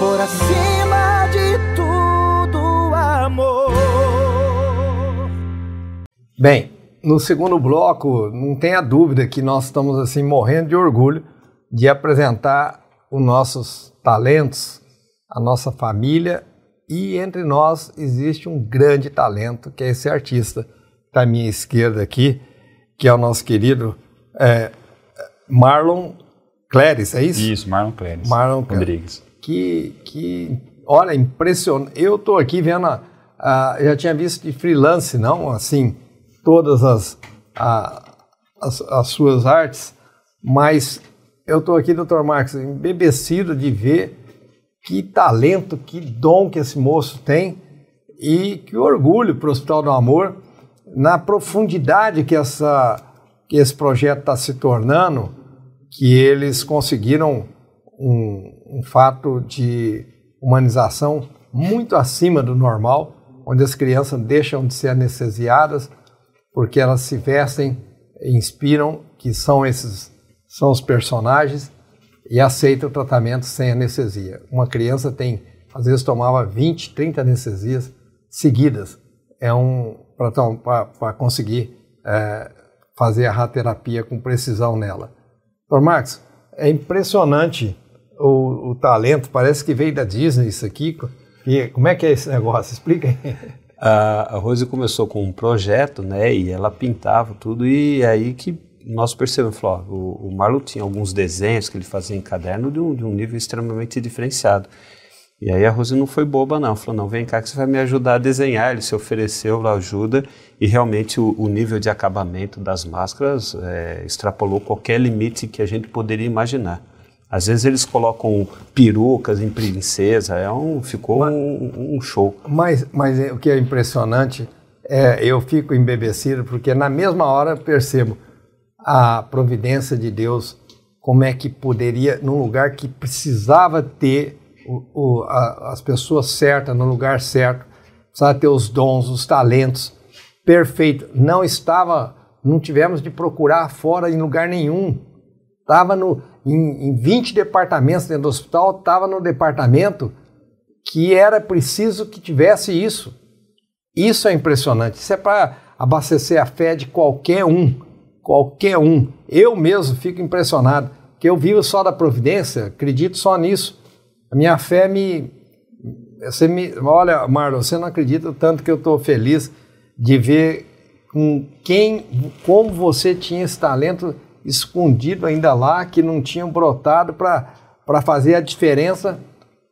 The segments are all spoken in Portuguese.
por acima de tudo, amor. Bem, no segundo bloco, não tenha dúvida que nós estamos assim morrendo de orgulho de apresentar os nossos talentos, a nossa família e entre nós existe um grande talento que é esse artista da minha esquerda aqui, que é o nosso querido é, Marlon Cléris, é isso? Isso, Marlon Cléris. Marlon Cléris. Rodrigues que, que olha, impressionante. Eu estou aqui vendo, a, a, já tinha visto de freelance, não, assim, todas as, a, as, as, suas artes, mas eu estou aqui, doutor Marcos, embebecido de ver que talento, que dom que esse moço tem e que orgulho para o Hospital do Amor na profundidade que, essa, que esse projeto está se tornando, que eles conseguiram um, um fato de humanização muito acima do normal, onde as crianças deixam de ser anestesiadas porque elas se vestem, inspiram, que são esses são os personagens e aceitam o tratamento sem anestesia. Uma criança tem às vezes tomava 20, 30 anestesias seguidas. É um para conseguir é, fazer a radioterapia com precisão nela. Dr. Marcos, é impressionante o, o talento, parece que veio da Disney isso aqui. E como é que é esse negócio? Explica aí. A, a Rose começou com um projeto, né? E ela pintava tudo e aí que nós percebemos, falou, ó, o, o Marlon tinha alguns desenhos que ele fazia em caderno de um, de um nível extremamente diferenciado. E aí a Rose não foi boba não, falou, não, vem cá que você vai me ajudar a desenhar. Ele se ofereceu lá ajuda e realmente o, o, nível de acabamento das máscaras é, extrapolou qualquer limite que a gente poderia imaginar. Às vezes eles colocam perucas em princesa, é um, ficou mas, um, um, show. Mas, mas é, o que é impressionante, é, eu fico embebecido porque na mesma hora percebo a providência de Deus, como é que poderia, num lugar que precisava ter o, o, a, as pessoas certas, no lugar certo, precisava ter os dons, os talentos, perfeito. Não estava, não tivemos de procurar fora em lugar nenhum. Estava no, em, em 20 departamentos dentro do hospital, estava no departamento que era preciso que tivesse isso. Isso é impressionante. Isso é para abastecer a fé de qualquer um. Qualquer um. Eu mesmo fico impressionado, que eu vivo só da providência, acredito só nisso. A minha fé me. Você me olha, Marlon, você não acredita o tanto que eu estou feliz de ver com quem, como você tinha esse talento escondido ainda lá, que não tinham brotado para fazer a diferença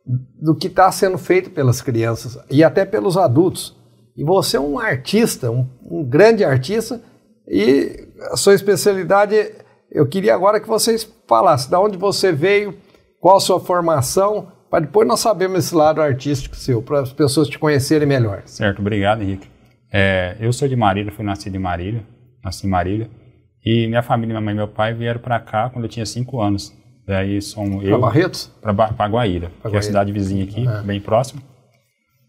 do que está sendo feito pelas crianças e até pelos adultos. E você é um artista, um, um grande artista, e a sua especialidade, eu queria agora que vocês falassem de onde você veio, qual a sua formação, para depois nós sabermos esse lado artístico seu, para as pessoas te conhecerem melhor. Certo, obrigado, Henrique. É, eu sou de Marília, fui nascido em Marília, nasci em Marília. E minha família, minha mãe e meu pai vieram para cá quando eu tinha cinco anos. Daí são eu. Para Barretos? Para ba Guaíra, que é a cidade vizinha aqui, é. bem próximo.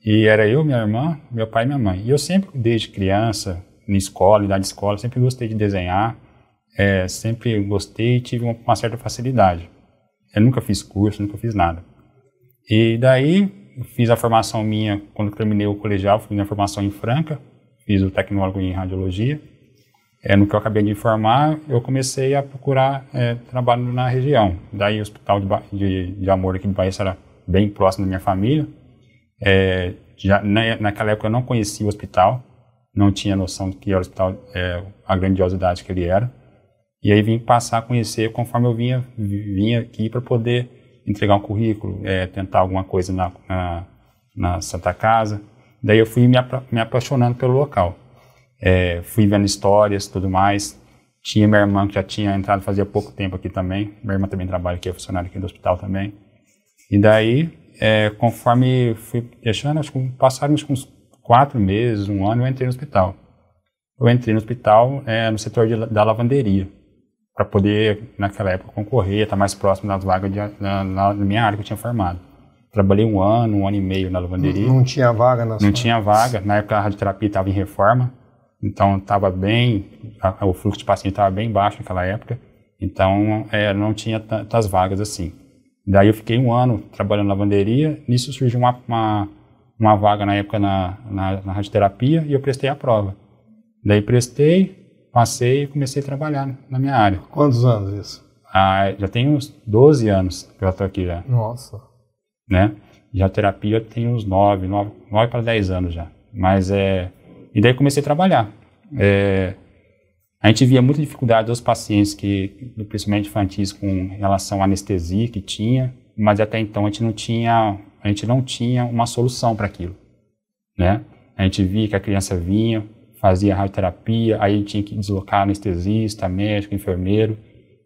E era eu, minha irmã, meu pai e minha mãe. E eu sempre, desde criança, na escola, idade de escola, sempre gostei de desenhar, é, sempre gostei e tive uma, uma, certa facilidade. Eu nunca fiz curso, nunca fiz nada. E daí, fiz a formação minha, quando terminei o colegial, fiz minha formação em Franca, fiz o tecnólogo em radiologia é, no que eu acabei de informar, eu comecei a procurar é, trabalho na região. Daí o Hospital de, de, de Amor aqui do Bahia era bem próximo da minha família. É, já, na, naquela época eu não conhecia o hospital, não tinha noção do que era o hospital, é, a grandiosidade que ele era. E aí vim passar a conhecer conforme eu vinha, vinha aqui para poder entregar um currículo, é, tentar alguma coisa na, na, na Santa Casa. Daí eu fui me, apa me apaixonando pelo local. É, fui vendo histórias tudo mais. Tinha minha irmã que já tinha entrado fazia pouco tempo aqui também. Minha irmã também trabalha aqui, é funcionária aqui do hospital também. E daí, é, conforme fui deixando, acho que passaram acho que uns quatro meses, um ano, eu entrei no hospital. Eu entrei no hospital é, no setor de, da lavanderia, para poder, naquela época, concorrer, estar tá mais próximo das vagas da na, na, minha área que eu tinha formado. Trabalhei um ano, um ano e meio na lavanderia. Não, não tinha vaga na Não sua... tinha vaga. Na época a radioterapia estava em reforma, então estava bem, o fluxo de paciente estava bem baixo naquela época, então é, não tinha tantas vagas assim. Daí eu fiquei um ano trabalhando na lavanderia, nisso surgiu uma, uma, uma vaga na época na, na, na, radioterapia e eu prestei a prova. Daí prestei, passei e comecei a trabalhar na minha área. Quantos anos isso? Ah, já tem uns 12 anos que eu estou aqui já. Nossa. Né? Já terapia tem uns 9, 9, 9 para 10 anos já. Mas é, e daí comecei a trabalhar. É, a gente via muita dificuldade dos pacientes que, principalmente infantis, com relação à anestesia que tinha, mas até então a gente não tinha, a gente não tinha uma solução para aquilo, né? A gente via que a criança vinha, fazia radioterapia, aí tinha que deslocar anestesista, médico, enfermeiro,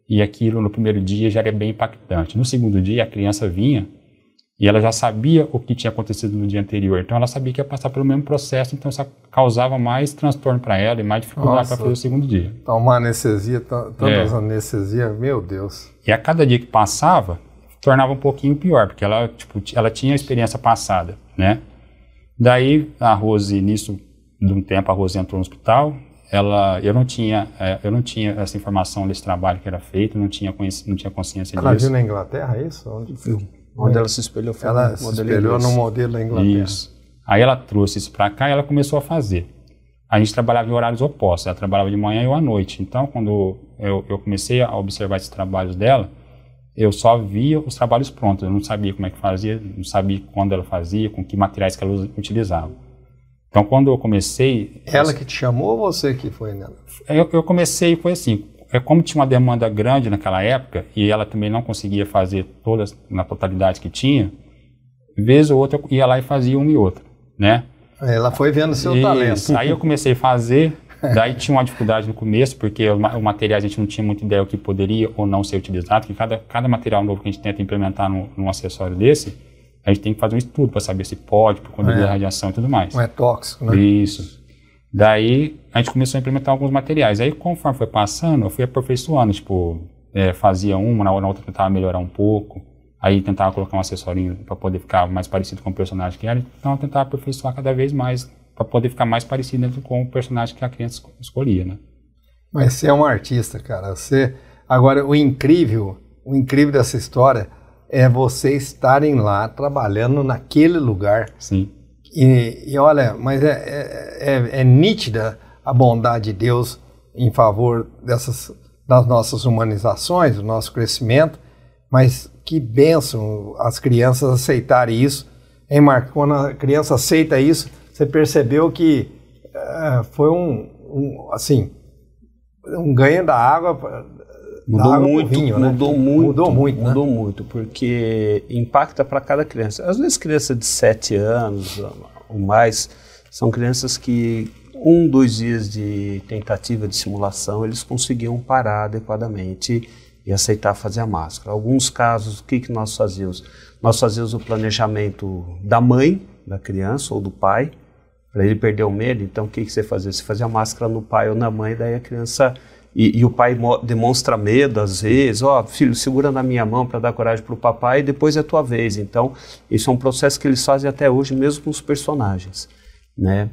e aquilo no primeiro dia já era bem impactante. No segundo dia a criança vinha e ela já sabia o que tinha acontecido no dia anterior, então ela sabia que ia passar pelo mesmo processo, então isso causava mais transtorno para ela e mais dificuldade para fazer o segundo dia. Então, uma anestesia, tantas é. anestesias, meu Deus. E a cada dia que passava, tornava um pouquinho pior, porque ela, tipo, ela tinha a experiência passada, né? Daí a Rose, nisso, de um tempo, a Rose entrou no hospital, ela eu não tinha é, eu não tinha essa informação desse trabalho que era feito não tinha não tinha consciência ela disso. Ela viu na Inglaterra é isso? Onde... Onde é. ela se espelhou foi ela se espelhou inglês. no modelo da Inglaterra. Isso. Aí ela trouxe isso para cá e ela começou a fazer. A gente trabalhava em horários opostos, ela trabalhava de manhã e eu à noite. Então, quando eu, eu comecei a observar esses trabalhos dela, eu só via os trabalhos prontos, eu não sabia como é que fazia, não sabia quando ela fazia, com que materiais que ela utilizava. Então, quando eu comecei... Ela eu... que te chamou ou você que foi nela? Eu, eu comecei, foi assim, é como tinha uma demanda grande naquela época e ela também não conseguia fazer todas na totalidade que tinha, vez ou outra ia lá e fazia uma e outra, né? Ela foi vendo o seu e, talento. Aí eu comecei a fazer, daí tinha uma dificuldade no começo, porque o, material a gente não tinha muita ideia o que poderia ou não ser utilizado, porque cada, cada material novo que a gente tenta implementar num, num acessório desse, a gente tem que fazer um estudo para saber se pode, por conta é. da radiação e tudo mais. Não é tóxico, né? Isso. Daí a gente começou a implementar alguns materiais. Aí conforme foi passando, eu fui aperfeiçoando, tipo, é, fazia uma, na outra tentava melhorar um pouco, aí tentava colocar um acessório para poder ficar mais parecido com o personagem que era, então tentava aperfeiçoar cada vez mais para poder ficar mais parecido com o personagem que a criança escolhia, né? Mas você é um artista, cara. Você agora o incrível, o incrível dessa história é você estarem lá trabalhando naquele lugar. Sim. E, e olha, mas é, é, é, é, nítida a bondade de Deus em favor dessas, das nossas humanizações, do nosso crescimento, mas que bênção as crianças aceitarem isso. Hein, Marco? Quando a criança aceita isso, você percebeu que eh, foi um, um, assim, um ganho da água mudou muito, vinho, mudou né? muito, mudou muito, mudou né? muito, porque impacta para cada criança. Às vezes criança de 7 anos ou mais são crianças que um, dois dias de tentativa de simulação eles conseguiam parar adequadamente e aceitar fazer a máscara. Alguns casos, o que, que nós fazíamos? Nós fazíamos o planejamento da mãe da criança ou do pai, para ele perder o medo. Então, o que, que você fazia? Você fazia a máscara no pai ou na mãe, daí a criança e, e, o pai demonstra medo às vezes, ó, oh, filho, segura na minha mão para dar coragem para o papai e depois é tua vez. Então, isso é um processo que eles fazem até hoje, mesmo com os personagens, né?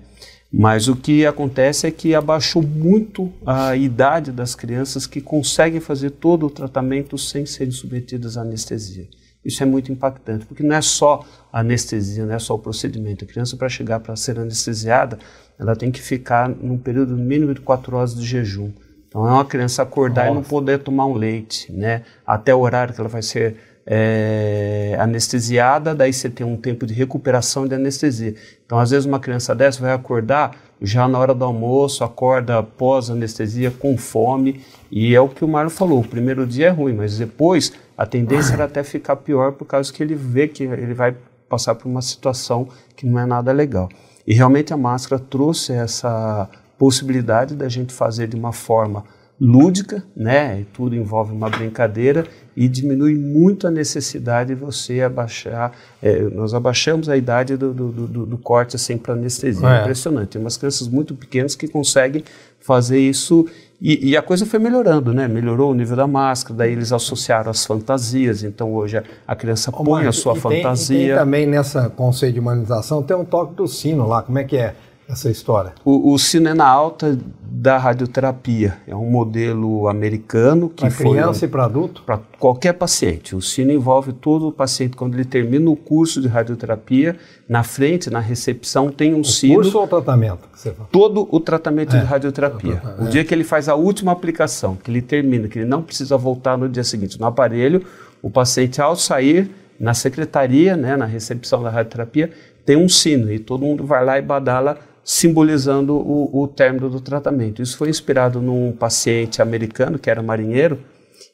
Mas o que acontece é que abaixou muito a idade das crianças que conseguem fazer todo o tratamento sem serem submetidas à anestesia. Isso é muito impactante, porque não é só a anestesia, não é só o procedimento. A criança, para chegar para ser anestesiada, ela tem que ficar num período mínimo de quatro horas de jejum. Então é uma criança acordar Nossa. e não poder tomar um leite, né? Até o horário que ela vai ser é, anestesiada, daí você tem um tempo de recuperação de anestesia. Então, às vezes, uma criança dessa vai acordar já na hora do almoço, acorda pós anestesia, com fome, e é o que o Mário falou: o primeiro dia é ruim, mas depois a tendência era até ficar pior por causa que ele vê que ele vai passar por uma situação que não é nada legal. E realmente a máscara trouxe essa possibilidade da gente fazer de uma forma lúdica, né? E tudo envolve uma brincadeira e diminui muito a necessidade de você abaixar. É, nós abaixamos a idade do, do, do, do corte assim para anestesia. É. Impressionante. Tem umas crianças muito pequenas que conseguem fazer isso e, e, a coisa foi melhorando, né? Melhorou o nível da máscara, daí eles associaram as fantasias, então hoje a, a criança põe a sua fantasia. Tem, tem também nessa conceito de humanização tem um toque do sino lá, como é que é? essa história? O, o na Alta da radioterapia é um modelo americano que pra foi para criança e para adulto, para qualquer paciente. O sino envolve todo o paciente quando ele termina o curso de radioterapia. Na frente, na recepção, tem um o sino. Curso ou tratamento? que você Todo o tratamento é, de radioterapia. É. O dia que ele faz a última aplicação, que ele termina, que ele não precisa voltar no dia seguinte no aparelho, o paciente ao sair na secretaria, né, na recepção da radioterapia, tem um sino e todo mundo vai lá e badala simbolizando o, o término do tratamento. Isso foi inspirado num paciente americano que era marinheiro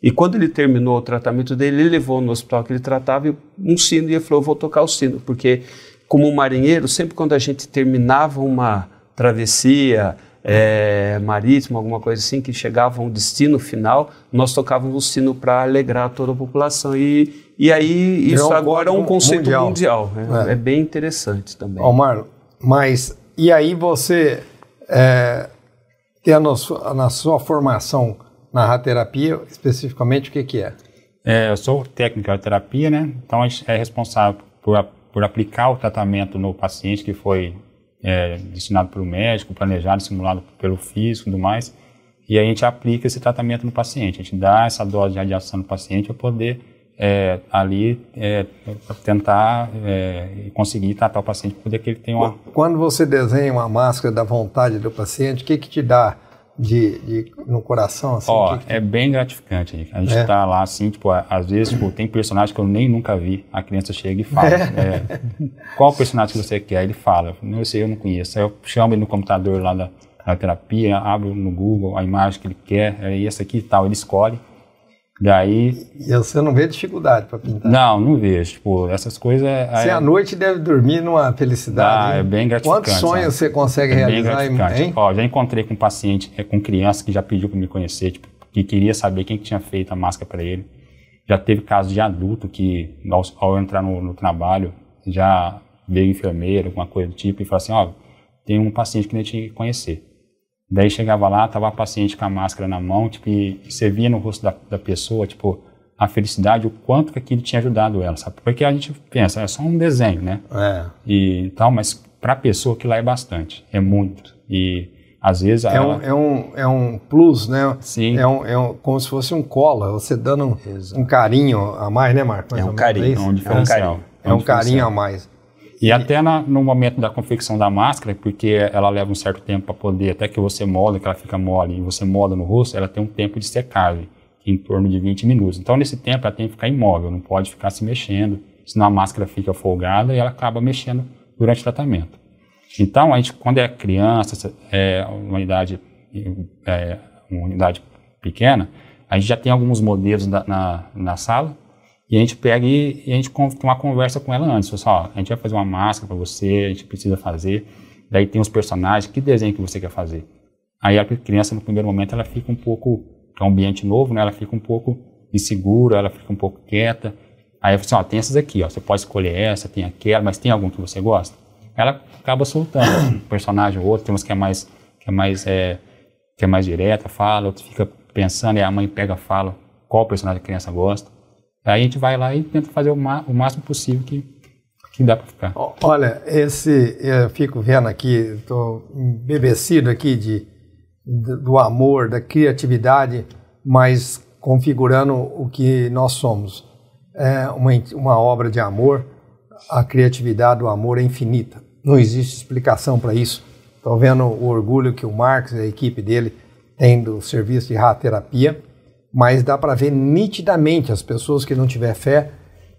e quando ele terminou o tratamento dele, ele levou no hospital que ele tratava um sino e ele falou: "Vou tocar o sino", porque como marinheiro, sempre quando a gente terminava uma travessia é, marítima, alguma coisa assim, que chegava a um destino final, nós tocávamos o sino para alegrar toda a população. E, e aí, isso é um, agora é um conceito mundial. mundial é, é. é, bem interessante também. Omar, mas e aí você é, tem nosso, na sua formação na radioterapia, especificamente, o que, que é? é? Eu sou técnico de terapia, né? Então, a gente é responsável por, por aplicar o tratamento no paciente que foi é, destinado pelo médico, planejado, simulado pelo físico e tudo mais. E aí a gente aplica esse tratamento no paciente. A gente dá essa dose de radiação no paciente para poder é, ali é, tentar é, conseguir tratar o paciente porque poder que ele tenha uma... Quando você desenha uma máscara da vontade do paciente, o que, que te dá de, de no coração? Assim, Ó, que que te... é bem gratificante. A gente está é? lá assim, tipo, às vezes tipo, tem personagem que eu nem nunca vi. A criança chega e fala, é. né? qual personagem que você quer? Ele fala, não sei, eu não conheço. Aí eu chamo ele no computador lá da, da terapia, abro no Google a imagem que ele quer, é essa aqui e tal, ele escolhe Daí. E você não vê dificuldade para pintar? Não, não vejo. Tipo, essas coisas. É, você à noite deve dormir numa felicidade. Ah, é bem gratificante. Quantos né? sonhos você consegue é realizar? Bem gratificante. Ó, já encontrei com um paciente, é, com criança que já pediu para me conhecer, tipo, que queria saber quem que tinha feito a máscara para ele. Já teve casos de adulto que, ao, ao entrar no, no, trabalho, já veio enfermeiro, alguma coisa do tipo, e falou assim: ó, tem um paciente que eu gente tinha que conhecer. Daí chegava lá, tava a paciente com a máscara na mão, tipo, e você via no rosto da, da pessoa, tipo, a felicidade, o quanto que aquilo tinha ajudado ela, sabe? Porque a gente pensa, é só um desenho, né? É. E tal, mas para a pessoa que lá é bastante, é muito. E às vezes é, ela... um, é um é um plus, né? Sim. É um, é um como se fosse um cola, você dando um, um carinho a mais, né, Marco? Mais é, um é é é carinho, é, um carinho, é um carinho, é um carinho a mais. E, até na, no momento da confecção da máscara, porque ela leva um certo tempo para poder, até que você molda, que ela fica mole, e você molda no rosto, ela tem um tempo de secagem, em torno de 20 minutos. Então, nesse tempo, ela tem que ficar imóvel, não pode ficar se mexendo, senão a máscara fica folgada e ela acaba mexendo durante o tratamento. Então, a gente, quando é criança, é uma idade, é, uma idade pequena, a gente já tem alguns modelos na, na sala, e a gente pega e, e a gente tem uma conversa com ela antes. Pessoal, assim, a gente vai fazer uma máscara para você, a gente precisa fazer. Daí tem os personagens, que desenho que você quer fazer? Aí a criança, no primeiro momento, ela fica um pouco, é um ambiente novo, né? Ela fica um pouco insegura, ela fica um pouco quieta. Aí eu falo assim, ó, tem essas aqui, ó, você pode escolher essa, tem aquela, mas tem algum que você gosta? Ela acaba soltando um personagem ou outro, tem uns que é mais, que é mais, é, que é mais direta, fala, outro fica pensando, e a mãe pega fala qual personagem a criança gosta. Aí a gente vai lá e tenta fazer o, o máximo possível que, que dá para ficar. Olha, esse eu fico vendo aqui, estou embebecido aqui de, do amor, da criatividade, mas configurando o que nós somos. É uma, uma obra de amor, a criatividade, o amor é infinita. Não existe explicação para isso. Estou vendo o orgulho que o Marcos e a equipe dele têm do serviço de terapia mas dá para ver nitidamente as pessoas que não tiver fé,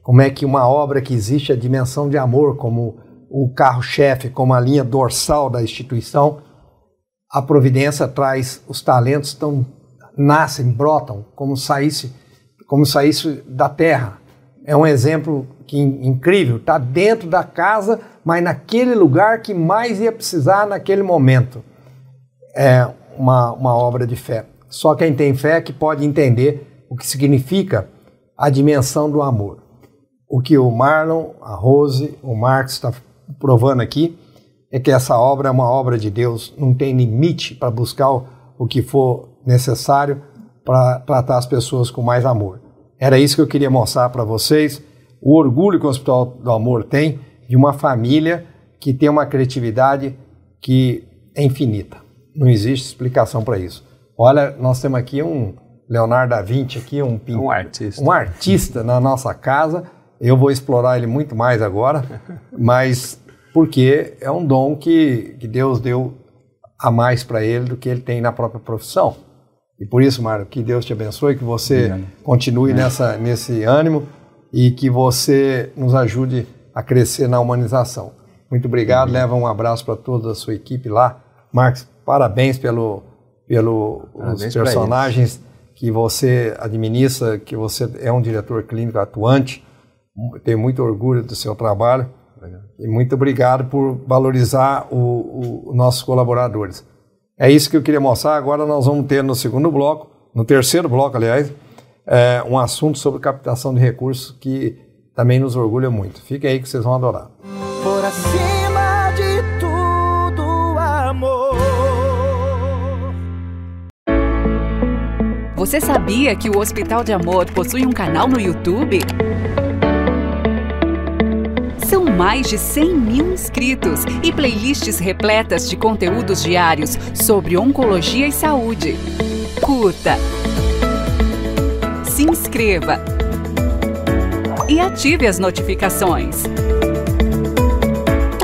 como é que uma obra que existe a dimensão de amor como o carro-chefe, como a linha dorsal da instituição, a providência traz os talentos tão nascem, brotam, como saísse, como saísse da terra. É um exemplo que, incrível, está dentro da casa, mas naquele lugar que mais ia precisar naquele momento. É uma, uma obra de fé. Só quem tem fé é que pode entender o que significa a dimensão do amor. O que o Marlon, a Rose, o Marx está provando aqui é que essa obra é uma obra de Deus, não tem limite para buscar o que for necessário para tratar as pessoas com mais amor. Era isso que eu queria mostrar para vocês, o orgulho que o Hospital do Amor tem de uma família que tem uma criatividade que é infinita. Não existe explicação para isso. Olha, nós temos aqui um Leonardo da Vinci, aqui um, pin... um artista, um artista na nossa casa. Eu vou explorar ele muito mais agora, mas porque é um dom que, que Deus deu a mais para ele do que ele tem na própria profissão. E por isso, Mário, que Deus te abençoe, que você continue é. nessa, nesse ânimo e que você nos ajude a crescer na humanização. Muito obrigado, leva um abraço para toda a sua equipe lá. Marcos, parabéns pelo pelos personagens que você administra, que você é um diretor clínico atuante. Tenho muito orgulho do seu trabalho. E muito obrigado por valorizar os nossos colaboradores. É isso que eu queria mostrar. Agora nós vamos ter no segundo bloco, no terceiro bloco, aliás, é, um assunto sobre captação de recursos que também nos orgulha muito. fiquem aí que vocês vão adorar. Por assim... Você sabia que o Hospital de Amor possui um canal no YouTube? São mais de 100 mil inscritos e playlists repletas de conteúdos diários sobre oncologia e saúde. Curta, se inscreva e ative as notificações.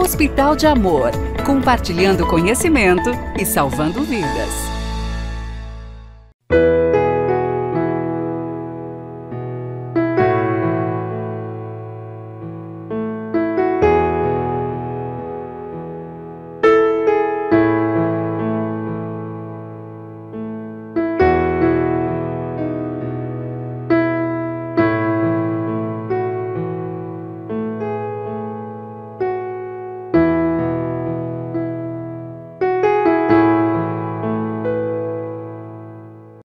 Hospital de Amor compartilhando conhecimento e salvando vidas.